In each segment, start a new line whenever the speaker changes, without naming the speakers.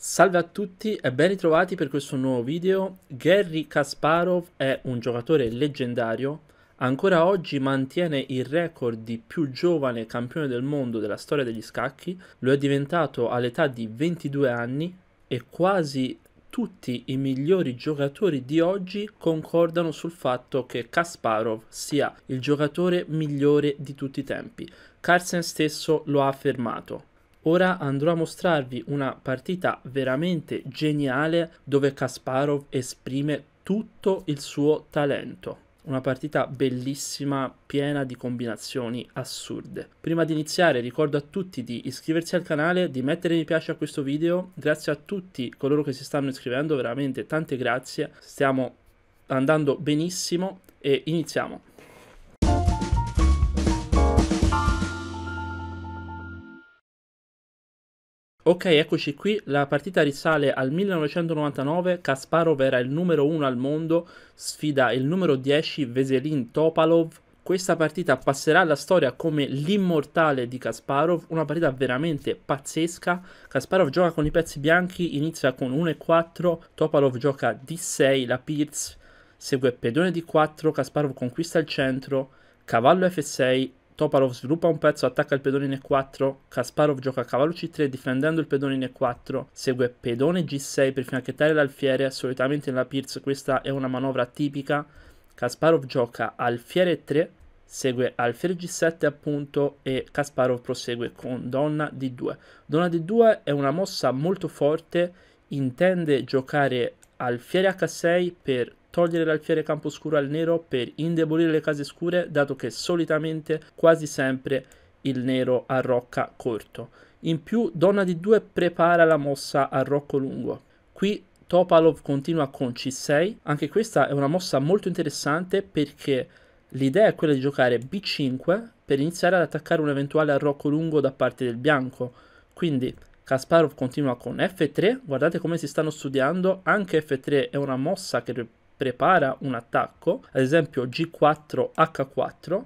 Salve a tutti e ben ritrovati per questo nuovo video. Gary Kasparov è un giocatore leggendario, ancora oggi mantiene il record di più giovane campione del mondo della storia degli scacchi, lo è diventato all'età di 22 anni e quasi tutti i migliori giocatori di oggi concordano sul fatto che Kasparov sia il giocatore migliore di tutti i tempi. Carlsen stesso lo ha affermato. Ora andrò a mostrarvi una partita veramente geniale dove Kasparov esprime tutto il suo talento. Una partita bellissima, piena di combinazioni assurde. Prima di iniziare ricordo a tutti di iscriversi al canale, di mettere mi piace a questo video. Grazie a tutti coloro che si stanno iscrivendo, veramente tante grazie. Stiamo andando benissimo e iniziamo. Ok, eccoci qui, la partita risale al 1999, Kasparov era il numero 1 al mondo, sfida il numero 10 Veselin Topalov. Questa partita passerà alla storia come l'immortale di Kasparov, una partita veramente pazzesca. Kasparov gioca con i pezzi bianchi, inizia con 1 e 4, Topalov gioca D6, la Pierce. segue pedone D4, Kasparov conquista il centro, cavallo F6 Toparov sviluppa un pezzo, attacca il pedone in E4, Kasparov gioca a cavallo C3 difendendo il pedone in E4, segue pedone G6 per fianchettare l'alfiere, solitamente nella Pirz questa è una manovra tipica, Kasparov gioca alfiere 3, segue alfiere G7 appunto e Kasparov prosegue con donna D2. Donna D2 è una mossa molto forte, intende giocare alfiere H6 per togliere l'alfiere campo scuro al nero per indebolire le case scure, dato che solitamente quasi sempre il nero arrocca corto. In più, donna di 2 prepara la mossa arrocco lungo. Qui Topalov continua con C6, anche questa è una mossa molto interessante perché l'idea è quella di giocare B5 per iniziare ad attaccare un eventuale arrocco lungo da parte del bianco. Quindi Kasparov continua con F3, guardate come si stanno studiando, anche F3 è una mossa che prepara un attacco, ad esempio G4 H4,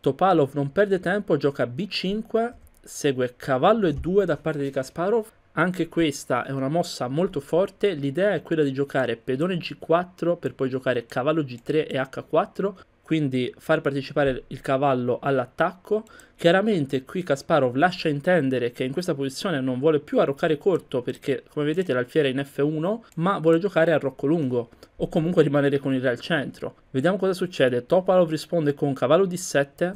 Topalov non perde tempo, gioca B5, segue cavallo E2 da parte di Kasparov. Anche questa è una mossa molto forte, l'idea è quella di giocare pedone G4 per poi giocare cavallo G3 e H4 quindi far partecipare il cavallo all'attacco. Chiaramente qui Kasparov lascia intendere che in questa posizione non vuole più arroccare corto perché come vedete l'alfiere è in F1 ma vuole giocare a rocco lungo o comunque rimanere con il re al centro. Vediamo cosa succede, Topalov risponde con cavallo D7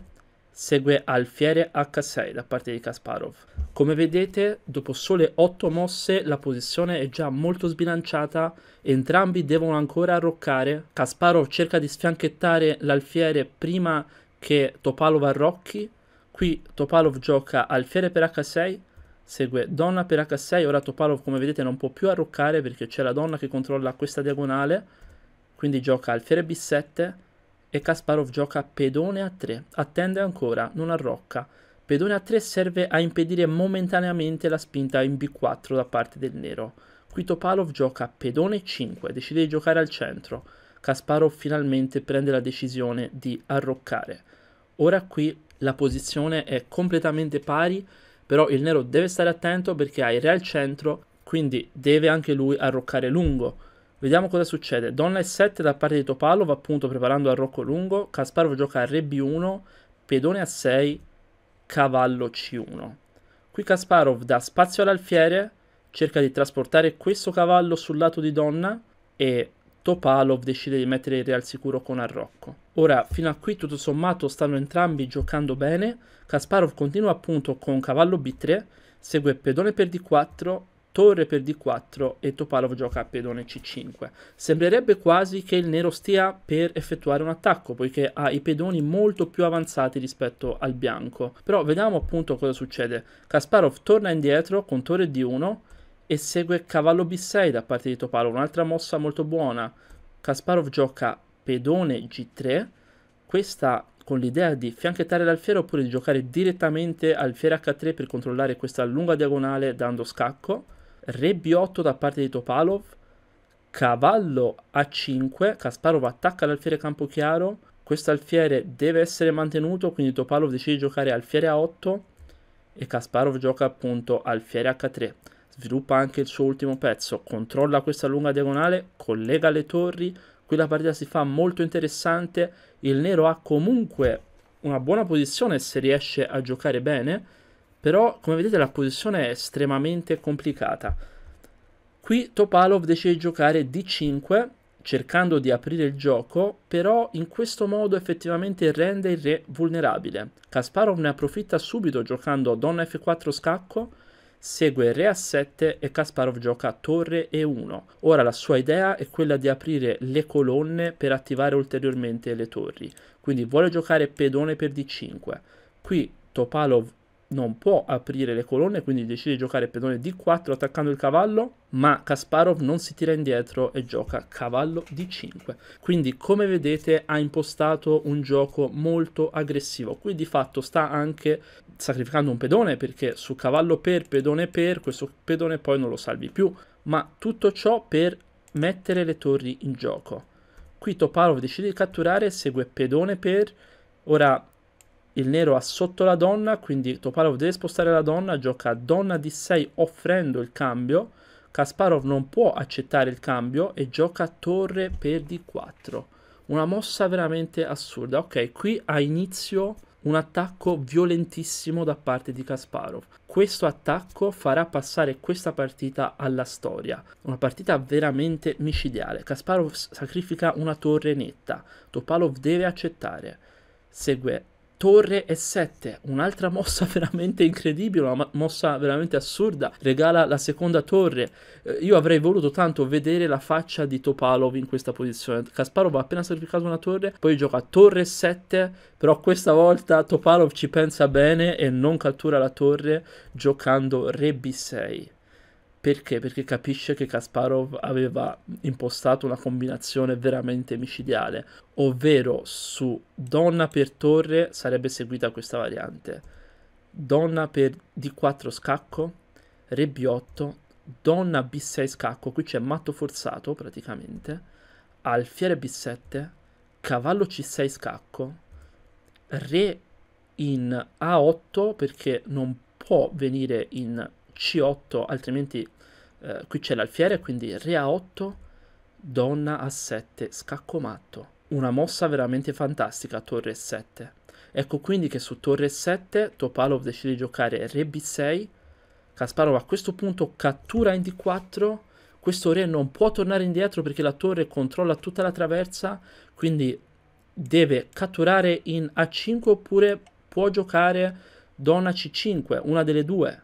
segue Alfiere H6 da parte di Kasparov. Come vedete, dopo sole 8 mosse la posizione è già molto sbilanciata, entrambi devono ancora arroccare. Kasparov cerca di sfianchettare l'alfiere prima che Topalov arrocchi. Qui Topalov gioca alfiere per H6, segue donna per H6, ora Topalov come vedete non può più arroccare perché c'è la donna che controlla questa diagonale, quindi gioca alfiere B7 e Kasparov gioca pedone a 3. Attende ancora, non arrocca. Pedone a 3 serve a impedire momentaneamente la spinta in B4 da parte del nero. Qui Topalov gioca pedone 5, decide di giocare al centro. Kasparov finalmente prende la decisione di arroccare. Ora qui la posizione è completamente pari, però il nero deve stare attento perché ha il re al centro, quindi deve anche lui arroccare lungo Vediamo cosa succede. Donna E7 da parte di Topalov, appunto preparando al rocco lungo. Kasparov gioca a Re B1, pedone A6, cavallo C1. Qui Kasparov dà spazio all'alfiere, cerca di trasportare questo cavallo sul lato di Donna e Topalov decide di mettere il re al sicuro con Arrocco. Ora, fino a qui tutto sommato stanno entrambi giocando bene. Kasparov continua appunto con cavallo B3, segue pedone per D4 torre per d4 e Topalov gioca a pedone c5. Sembrerebbe quasi che il nero stia per effettuare un attacco, poiché ha i pedoni molto più avanzati rispetto al bianco. Però vediamo appunto cosa succede. Kasparov torna indietro con torre d1 e segue cavallo b6 da parte di Topalov, un'altra mossa molto buona. Kasparov gioca pedone g3, questa con l'idea di fianchettare l'alfiere oppure di giocare direttamente alfiere h3 per controllare questa lunga diagonale dando scacco re b8 da parte di Topalov, cavallo a5, Kasparov attacca l'alfiere campo chiaro, questo alfiere deve essere mantenuto, quindi Topalov decide di giocare alfiere a8 e Kasparov gioca appunto alfiere h3. Sviluppa anche il suo ultimo pezzo, controlla questa lunga diagonale, collega le torri, qui la partita si fa molto interessante, il nero ha comunque una buona posizione se riesce a giocare bene, però, come vedete, la posizione è estremamente complicata. Qui Topalov decide di giocare D5, cercando di aprire il gioco, però in questo modo effettivamente rende il re vulnerabile. Kasparov ne approfitta subito giocando donna F4 scacco, segue re A7 e Kasparov gioca torre E1. Ora la sua idea è quella di aprire le colonne per attivare ulteriormente le torri, quindi vuole giocare pedone per D5. Qui Topalov non può aprire le colonne, quindi decide di giocare pedone d4 attaccando il cavallo, ma Kasparov non si tira indietro e gioca cavallo d5. Quindi come vedete ha impostato un gioco molto aggressivo, qui di fatto sta anche sacrificando un pedone perché su cavallo per, pedone per, questo pedone poi non lo salvi più, ma tutto ciò per mettere le torri in gioco. Qui Toparov decide di catturare, segue pedone per, ora il nero ha sotto la donna, quindi Topalov deve spostare la donna, gioca donna di 6 offrendo il cambio, Kasparov non può accettare il cambio e gioca torre per d4. Una mossa veramente assurda. Ok, qui ha inizio un attacco violentissimo da parte di Kasparov. Questo attacco farà passare questa partita alla storia. Una partita veramente micidiale. Kasparov sacrifica una torre netta. Topalov deve accettare. Segue Torre e 7, un'altra mossa veramente incredibile, una mossa veramente assurda, regala la seconda torre. Eh, io avrei voluto tanto vedere la faccia di Topalov in questa posizione. Kasparov ha appena sacrificato una torre, poi gioca torre 7, però questa volta Topalov ci pensa bene e non cattura la torre giocando re b6. Perché? Perché capisce che Kasparov aveva impostato una combinazione veramente micidiale, ovvero su donna per torre sarebbe seguita questa variante, donna per d4 scacco, re b8, donna b6 scacco, qui c'è matto forzato praticamente, alfiere b7, cavallo c6 scacco, re in a8 perché non può venire in c8, altrimenti eh, qui c'è l'alfiere, quindi Re A8, Donna A7, scacco matto. Una mossa veramente fantastica, Torre 7 Ecco quindi che su Torre 7 Topalov decide di giocare Re B6, Kasparov a questo punto cattura in D4, questo re non può tornare indietro perché la torre controlla tutta la traversa, quindi deve catturare in A5 oppure può giocare donna C5, una delle due.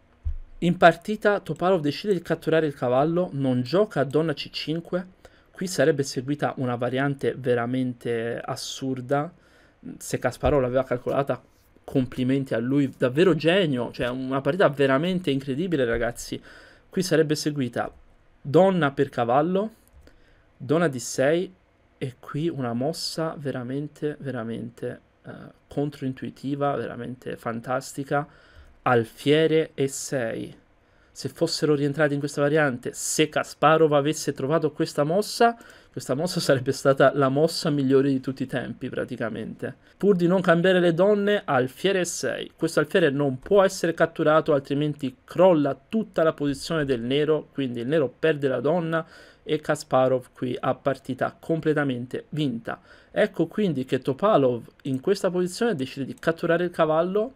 In partita Topalov decide di catturare il cavallo, non gioca a donna c5, qui sarebbe seguita una variante veramente assurda, se Kasparov l'aveva calcolata complimenti a lui, davvero genio, cioè una partita veramente incredibile ragazzi, qui sarebbe seguita donna per cavallo, donna d6 e qui una mossa veramente veramente eh, controintuitiva, veramente fantastica, alfiere e 6. Se fossero rientrati in questa variante, se Kasparov avesse trovato questa mossa, questa mossa sarebbe stata la mossa migliore di tutti i tempi praticamente. Pur di non cambiare le donne, alfiere e 6. Questo alfiere non può essere catturato, altrimenti crolla tutta la posizione del nero, quindi il nero perde la donna e Kasparov qui a partita completamente vinta. Ecco quindi che Topalov in questa posizione decide di catturare il cavallo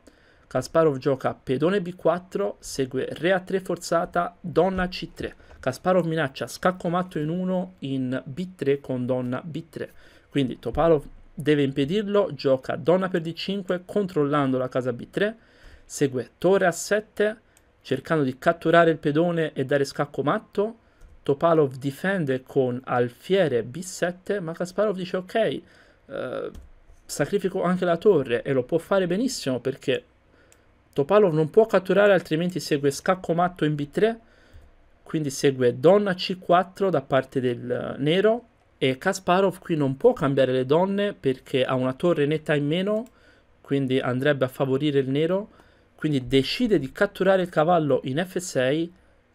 Kasparov gioca pedone B4, segue re A3 forzata, donna C3. Kasparov minaccia scacco matto in 1 in B3 con donna B3. Quindi Topalov deve impedirlo, gioca donna per D5 controllando la casa B3, segue torre A7 cercando di catturare il pedone e dare scacco matto. Topalov difende con alfiere B7, ma Kasparov dice ok, eh, sacrifico anche la torre e lo può fare benissimo perché Topalov non può catturare altrimenti segue scacco matto in B3, quindi segue donna C4 da parte del eh, nero e Kasparov qui non può cambiare le donne perché ha una torre netta in meno, quindi andrebbe a favorire il nero, quindi decide di catturare il cavallo in F6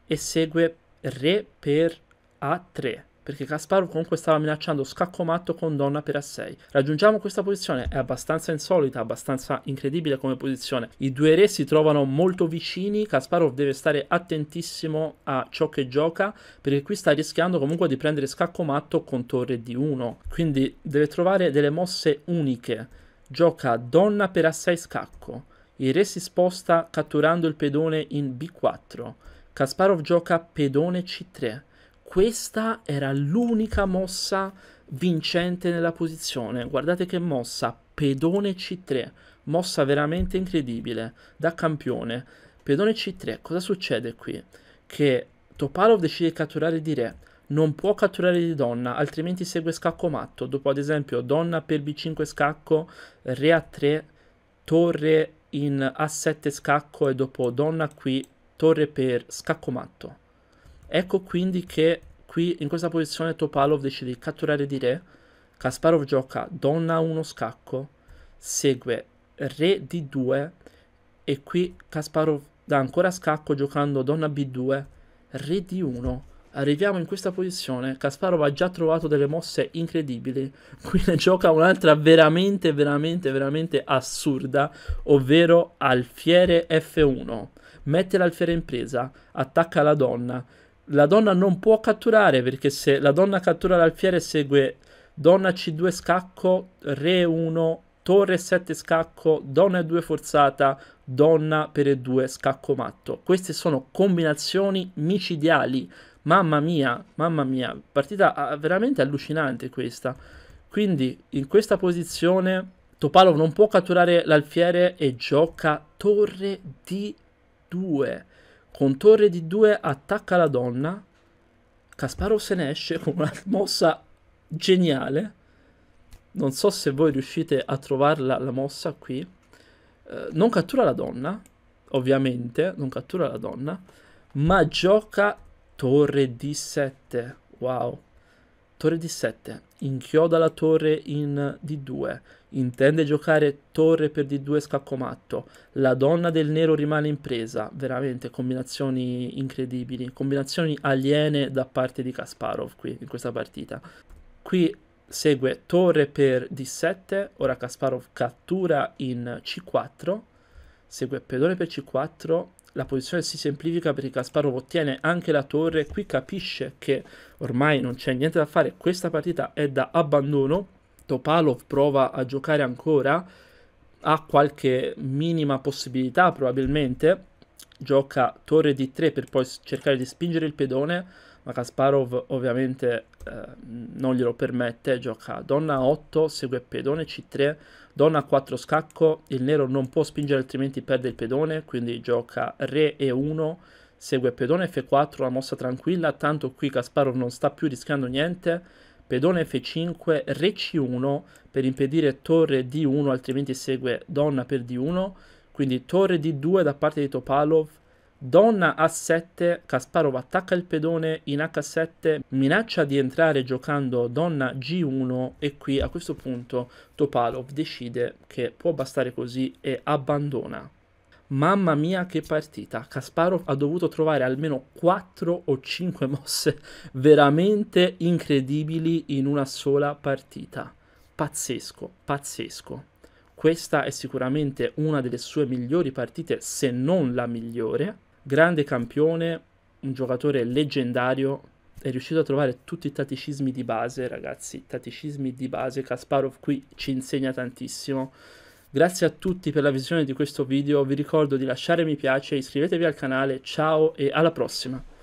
e segue re per A3 perché Kasparov comunque stava minacciando scacco matto con donna per a 6. Raggiungiamo questa posizione, è abbastanza insolita, abbastanza incredibile come posizione. I due re si trovano molto vicini, Kasparov deve stare attentissimo a ciò che gioca, perché qui sta rischiando comunque di prendere scacco matto con torre di 1, quindi deve trovare delle mosse uniche. Gioca donna per a 6 scacco, il re si sposta catturando il pedone in b4, Kasparov gioca pedone c3, questa era l'unica mossa vincente nella posizione. Guardate che mossa, pedone C3, mossa veramente incredibile, da campione. Pedone C3, cosa succede qui? Che Topalov decide di catturare di re, non può catturare di donna, altrimenti segue scacco matto. Dopo ad esempio donna per b5 scacco, re a 3, torre in a7 scacco e dopo donna qui, torre per scacco matto. Ecco quindi che qui in questa posizione Topalov decide di catturare di re, Kasparov gioca donna 1 scacco, segue re d2 e qui Kasparov dà ancora scacco giocando donna b2, re d1. Arriviamo in questa posizione, Kasparov ha già trovato delle mosse incredibili, qui ne gioca un'altra veramente, veramente, veramente assurda, ovvero alfiere f1. Mette l'alfiere in presa, attacca la donna, la donna non può catturare perché se la donna cattura l'alfiere segue donna c2 scacco, re 1, torre 7 scacco, donna e2 forzata, donna per e2 scacco matto. Queste sono combinazioni micidiali. Mamma mia, mamma mia, partita ah, veramente allucinante questa. Quindi in questa posizione Topalov non può catturare l'alfiere e gioca torre d2. Con torre di 2 attacca la donna. Kasparov se ne esce con una mossa geniale. Non so se voi riuscite a trovarla la mossa qui. Eh, non cattura la donna, ovviamente, non cattura la donna, ma gioca torre di 7. Wow. Torre D7, inchioda la torre in D2, intende giocare torre per D2 scaccomatto, la donna del nero rimane impresa veramente combinazioni incredibili, combinazioni aliene da parte di Kasparov qui in questa partita. Qui segue torre per D7, ora Kasparov cattura in C4, segue pedone per C4, la posizione si semplifica perché Kasparov ottiene anche la torre, qui capisce che ormai non c'è niente da fare, questa partita è da abbandono, Topalov prova a giocare ancora, ha qualche minima possibilità probabilmente, gioca torre di 3 per poi cercare di spingere il pedone, ma Kasparov ovviamente eh, non glielo permette, gioca donna 8, segue pedone c3, donna 4 scacco, il nero non può spingere altrimenti perde il pedone, quindi gioca re e1, segue pedone f4, la mossa tranquilla, tanto qui Kasparov non sta più rischiando niente, pedone f5, re c1 per impedire torre d1, altrimenti segue donna per d1, quindi torre d2 da parte di Topalov, Donna A7, Kasparov attacca il pedone in H7, minaccia di entrare giocando donna G1 e qui a questo punto Topalov decide che può bastare così e abbandona. Mamma mia che partita! Kasparov ha dovuto trovare almeno 4 o 5 mosse veramente incredibili in una sola partita. Pazzesco, pazzesco. Questa è sicuramente una delle sue migliori partite, se non la migliore grande campione, un giocatore leggendario, è riuscito a trovare tutti i tatticismi di base, ragazzi, tatticismi di base, Kasparov qui ci insegna tantissimo. Grazie a tutti per la visione di questo video, vi ricordo di lasciare mi piace, iscrivetevi al canale, ciao e alla prossima!